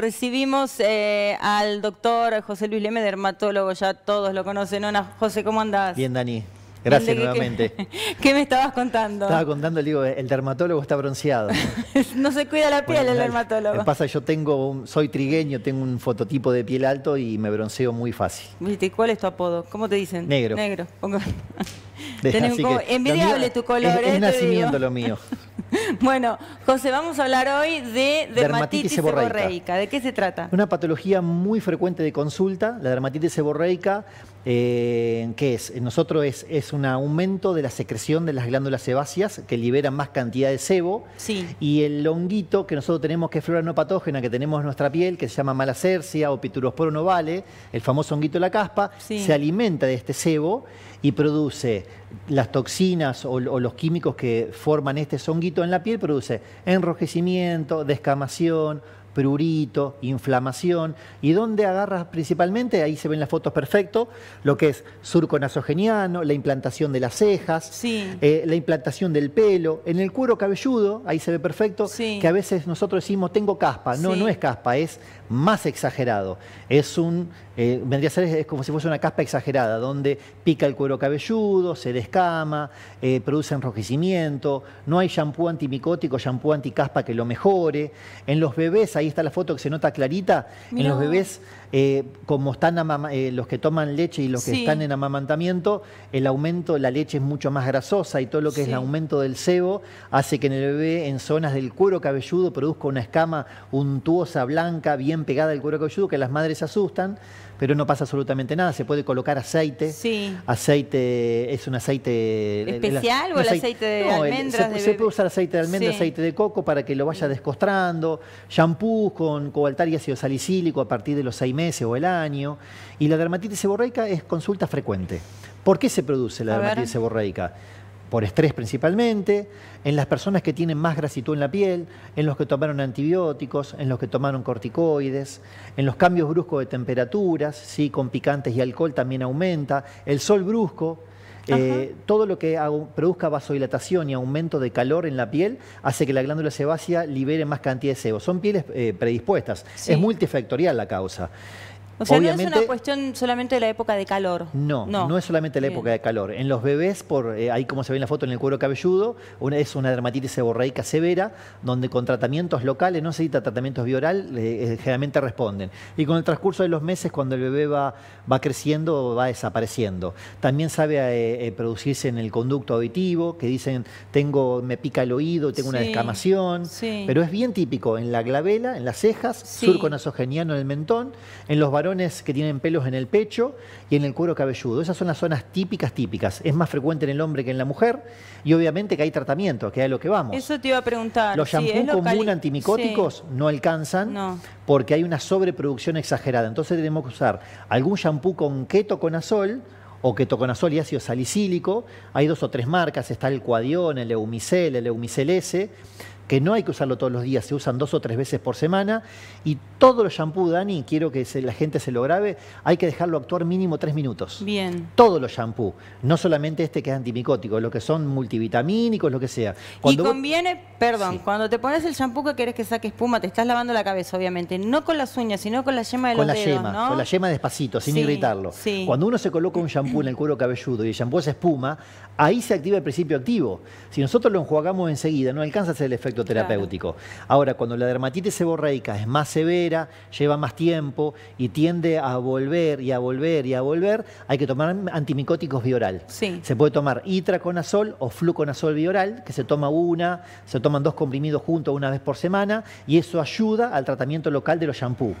Recibimos eh, al doctor José Luis Leme, dermatólogo, ya todos lo conocen. Ana, José, ¿cómo andás? Bien, Dani. Gracias nuevamente. ¿Qué, me estabas contando? Estaba contando, le digo, el dermatólogo está bronceado. no se cuida la piel el dermatólogo. Pasa, yo tengo, un, soy trigueño, tengo un fototipo de piel alto y me bronceo muy fácil. cuál es tu apodo? ¿Cómo te dicen? Negro. Negro. Tenés envidiable tu color. Es, ¿eh? nacimiento lo mío. Bueno, José, vamos a hablar hoy de dermatitis, seborreica. ¿De qué se trata? Una patología muy frecuente de consulta, la dermatitis seborreica eh, ¿Qué es? Nosotros es, un aumento de la secreción de las glándulas sebáceas que liberan más cantidad de sebo. Y el honguito que nosotros tenemos, que es flora no patógena, que tenemos en nuestra piel, que se llama malacercia o piturosporo novale, el famoso honguito de la caspa, se alimenta de este sebo y produce las toxinas o, o, los químicos que forman este honguito en la piel, produce enrojecimiento, descamación, prurito, inflamación. ¿Y donde agarras principalmente? Ahí se ven las fotos perfecto, lo que es surco nasogeniano, la implantación de las cejas, eh, la implantación del pelo, en el cuero cabelludo, ahí se ve perfecto, que a veces nosotros decimos tengo caspa. No, no es caspa, es más exagerado. Es un, eh, vendría a ser, es como si fuese una caspa exagerada, donde pica el cuero cabelludo, se descama, eh, produce enrojecimiento, no hay shampoo antimicótico, shampoo anticaspa que lo mejore. En los bebés hay ahí está la foto que se nota clarita, en los bebés, eh, como están eh, los que toman leche y los que están en amamantamiento, el aumento, la leche es mucho más grasosa y todo lo que es el aumento del sebo hace que en el bebé, en zonas del cuero cabelludo, produzca una escama untuosa, blanca, bien pegada al cuero cabelludo, que las madres asustan, pero no pasa absolutamente nada. Se puede colocar aceite. Sí. Aceite, es un aceite... ¿Especial o el aceite, de almendras? se, se, puede usar aceite de almendras, aceite de coco para que lo vaya descostrando, shampoo con con y ácido salicílico a partir de los seis meses o el año. Y la dermatitis seborreica es consulta frecuente. ¿Por qué se produce la dermatitis seborreica? por estrés principalmente, en las personas que tienen más grasitud en la piel, en los que tomaron antibióticos, en los que tomaron corticoides, en los cambios bruscos de temperaturas, ¿sí? con picantes y alcohol también aumenta, el sol brusco, eh, todo lo que produzca vasodilatación y aumento de calor en la piel hace que la glándula sebácea libere más cantidad de sebo. Son pieles eh, predispuestas. Es multifactorial la causa. O sea, no es una cuestión solamente de la época de calor. No, no, es solamente la época de calor. En los bebés, por, eh, ahí como se ve en la foto en el cuero cabelludo, es una dermatitis seborreica severa, donde con tratamientos locales, no se necesita tratamientos bioral, eh, generalmente responden. Y con el transcurso de los meses, cuando el bebé va, va creciendo, va desapareciendo. También sabe eh, producirse en el conducto auditivo, que dicen, tengo, me pica el oído, tengo una descamación. Pero es bien típico en la glabela, en las cejas, surco nasogeniano en el mentón, en los varones que tienen pelos en el pecho y en el cuero cabelludo. Esas son las zonas típicas, típicas. Es más frecuente en el hombre que en la mujer y obviamente que hay tratamiento, que es a lo que vamos. Eso te iba a preguntar. Los shampoos con antimicóticos no alcanzan porque hay una sobreproducción exagerada. Entonces tenemos que usar algún shampoo con ketoconazol o ketoconazol y ácido salicílico. Hay dos o tres marcas, está el Cuadión, el Eumicel, el Eumicel S que no hay que usarlo todos los días, se usan dos o tres veces por semana. Y todos los shampoos, Dani, quiero que la gente se lo grabe, hay que dejarlo actuar mínimo tres minutos. Bien. Todos los shampoos, no solamente este que es antimicótico, lo que son multivitamínicos, lo que sea. y conviene, perdón, cuando te pones el shampoo que querés que saque espuma, te estás lavando la cabeza, obviamente, no con las uñas, sino con la yema de con la Yema, Con la yema despacito, sin irritarlo. Cuando uno se coloca un shampoo en el cuero cabelludo y el shampoo es espuma, ahí se activa el principio activo. Si nosotros lo enjuagamos enseguida, no alcanza a el efecto terapéutico. Ahora, cuando la dermatitis seborreica es más severa, lleva más tiempo y tiende a volver y a volver y a volver, hay que tomar antimicóticos bioral. Se puede tomar itraconazol o fluconazol bioral, que se toma una, se toman dos comprimidos juntos una vez por semana y eso ayuda al tratamiento local de los shampoos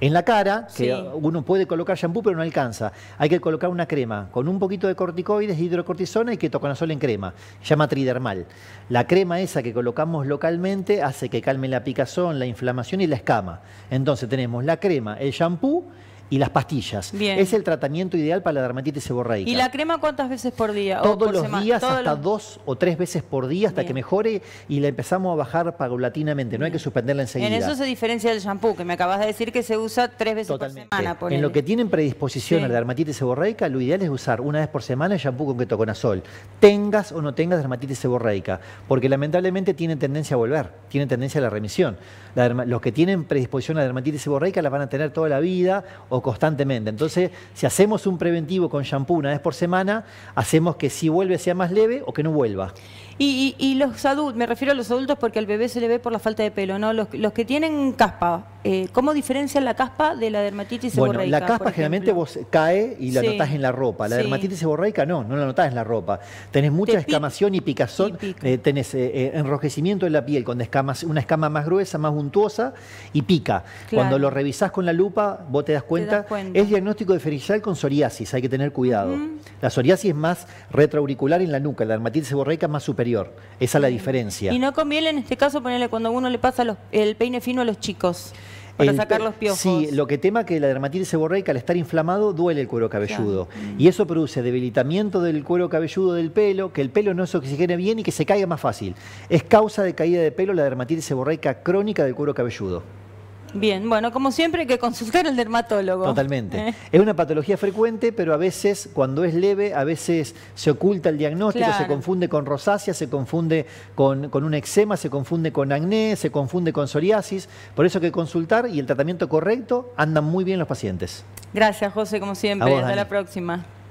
en la cara, que uno puede colocar shampoo pero no alcanza. Hay que colocar una crema con un poquito de corticoides, hidrocortisona y ketoconazol en crema. Se llama tridermal. La crema esa que colocamos localmente hace que calme la picazón, la inflamación y la escama. Entonces tenemos la crema, el shampoo y las pastillas. Es el tratamiento ideal para la dermatitis seborreica. ¿Y la crema cuántas veces por día? Todos los días, hasta dos o tres veces por día, hasta que mejore y la empezamos a bajar paulatinamente. No hay que suspenderla enseguida. En eso se diferencia del shampoo, que me acabas de decir que se usa tres veces por semana. Por en lo que tienen predisposición a la dermatitis seborreica, lo ideal es usar una vez por semana el shampoo con ketoconazol. Tengas o no tengas dermatitis seborreica, porque lamentablemente tienen tendencia a volver, tienen tendencia a la remisión. los que tienen predisposición a la dermatitis seborreica la van a tener toda la vida o constantemente. Entonces, si hacemos un preventivo con shampoo una vez por semana, hacemos que si vuelve sea más leve o que no vuelva. Y, los adultos, me refiero a los adultos porque al bebé se le ve por la falta de pelo, ¿no? Los, que tienen caspa, eh, ¿cómo diferencian la caspa de la dermatitis bueno, la caspa generalmente vos cae y la notás en la ropa. La dermatitis seborreica no, no la notás en la ropa. Tenés mucha escamación y picazón, eh, tenés eh, enrojecimiento en la piel con escamas, una escama más gruesa, más untuosa y pica. Cuando lo revisás con la lupa, vos te das cuenta es diagnóstico de con psoriasis, hay que tener cuidado. La psoriasis es más retroauricular en la nuca, la dermatitis seborreica es más superior. Esa es la diferencia. Y no conviene en este caso ponerle cuando uno le pasa el peine fino a los chicos. Para sacar los piojos. Sí, lo que tema que la dermatitis seborreica al estar inflamado duele el cuero cabelludo. Mm. Y eso produce debilitamiento del cuero cabelludo del pelo, que el pelo no se oxigene bien y que se caiga más fácil. Es causa de caída de pelo la dermatitis seborreica crónica del cuero cabelludo. Bien, bueno, como siempre hay que consultar al dermatólogo. Totalmente. Eh. Es una patología frecuente, pero a veces, cuando es leve, a veces se oculta el diagnóstico, se confunde con rosácea, se confunde con, un eczema, se confunde con acné, se confunde con psoriasis. Por eso hay que consultar y el tratamiento correcto andan muy bien los pacientes. Gracias, José, como siempre. Hasta la próxima.